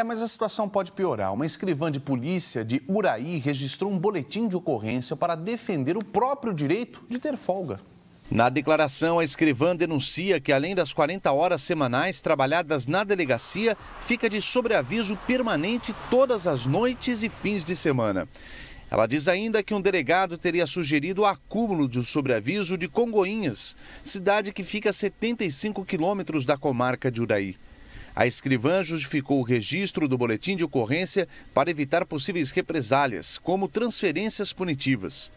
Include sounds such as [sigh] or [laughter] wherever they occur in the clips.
É, mas a situação pode piorar. Uma escrivã de polícia de Uraí registrou um boletim de ocorrência para defender o próprio direito de ter folga. Na declaração, a escrivã denuncia que, além das 40 horas semanais trabalhadas na delegacia, fica de sobreaviso permanente todas as noites e fins de semana. Ela diz ainda que um delegado teria sugerido o acúmulo de um sobreaviso de Congoinhas, cidade que fica a 75 quilômetros da comarca de Uraí. A escrivã justificou o registro do boletim de ocorrência para evitar possíveis represálias, como transferências punitivas.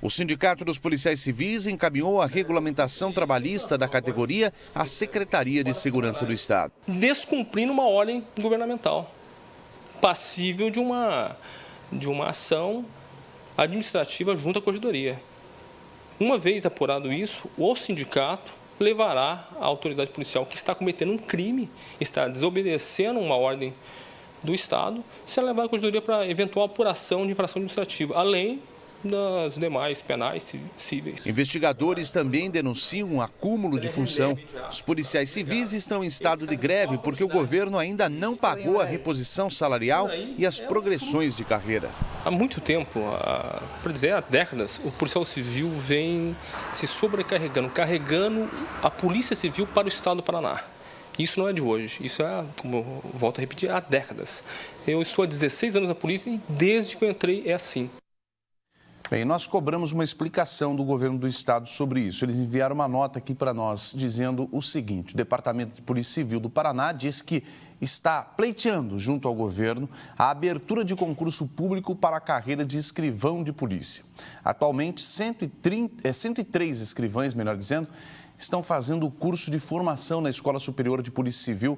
O Sindicato dos Policiais Civis encaminhou a regulamentação trabalhista da categoria à Secretaria de Segurança do Estado. Descumprindo uma ordem governamental, passível de uma, de uma ação administrativa junto à corregedoria. Uma vez apurado isso, o sindicato levará a autoridade policial que está cometendo um crime, está desobedecendo uma ordem do Estado, será levar à corregedoria para eventual apuração de infração administrativa, além nas demais penais cíveis. Investigadores também denunciam um acúmulo de função. Os policiais civis estão em estado de greve porque o governo ainda não pagou a reposição salarial e as progressões de carreira. Há muito tempo, para dizer há décadas, o policial civil vem se sobrecarregando, carregando a polícia civil para o estado do Paraná. Isso não é de hoje, isso é, como volto a repetir, há décadas. Eu estou há 16 anos na polícia e desde que eu entrei é assim. Bem, nós cobramos uma explicação do governo do estado sobre isso. Eles enviaram uma nota aqui para nós dizendo o seguinte: o Departamento de Polícia Civil do Paraná diz que está pleiteando junto ao governo a abertura de concurso público para a carreira de escrivão de polícia. Atualmente, 130, é, 103 escrivães, melhor dizendo, estão fazendo o curso de formação na Escola Superior de Polícia Civil,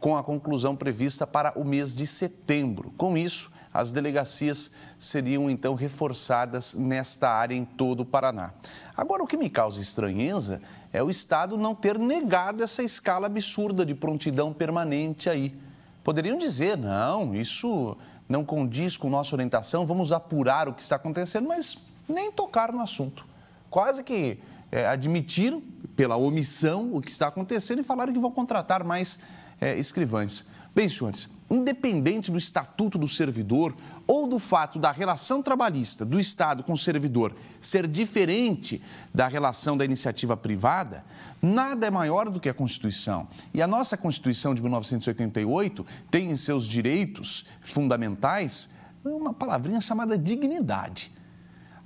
com a conclusão prevista para o mês de setembro. Com isso, as delegacias seriam então reforçadas nesta área em todo o Paraná. Agora, o que me causa estranheza é o Estado não ter negado essa escala absurda de prontidão permanente aí. Poderiam dizer, não, isso não condiz com nossa orientação, vamos apurar o que está acontecendo, mas nem tocar no assunto. Quase que é, admitiram pela omissão o que está acontecendo e falaram que vão contratar mais é, escrivães. Bem, senhores, independente do estatuto do servidor ou do fato da relação trabalhista do Estado com o servidor ser diferente da relação da iniciativa privada, nada é maior do que a Constituição. E a nossa Constituição de 1988 tem em seus direitos fundamentais uma palavrinha chamada dignidade.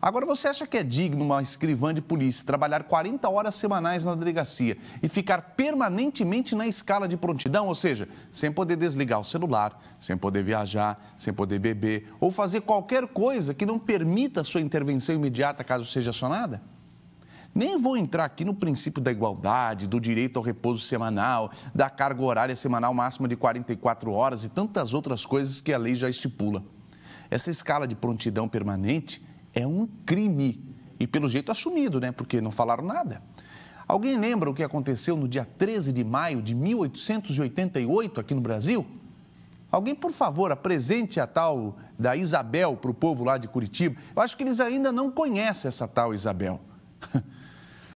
Agora, você acha que é digno uma escrivã de polícia trabalhar 40 horas semanais na delegacia e ficar permanentemente na escala de prontidão, ou seja, sem poder desligar o celular, sem poder viajar, sem poder beber ou fazer qualquer coisa que não permita sua intervenção imediata caso seja acionada? Nem vou entrar aqui no princípio da igualdade, do direito ao repouso semanal, da carga horária semanal máxima de 44 horas e tantas outras coisas que a lei já estipula. Essa escala de prontidão permanente é um crime. E pelo jeito assumido, né? Porque não falaram nada. Alguém lembra o que aconteceu no dia 13 de maio de 1888 aqui no Brasil? Alguém, por favor, apresente a tal da Isabel para o povo lá de Curitiba. Eu acho que eles ainda não conhecem essa tal Isabel. [laughs]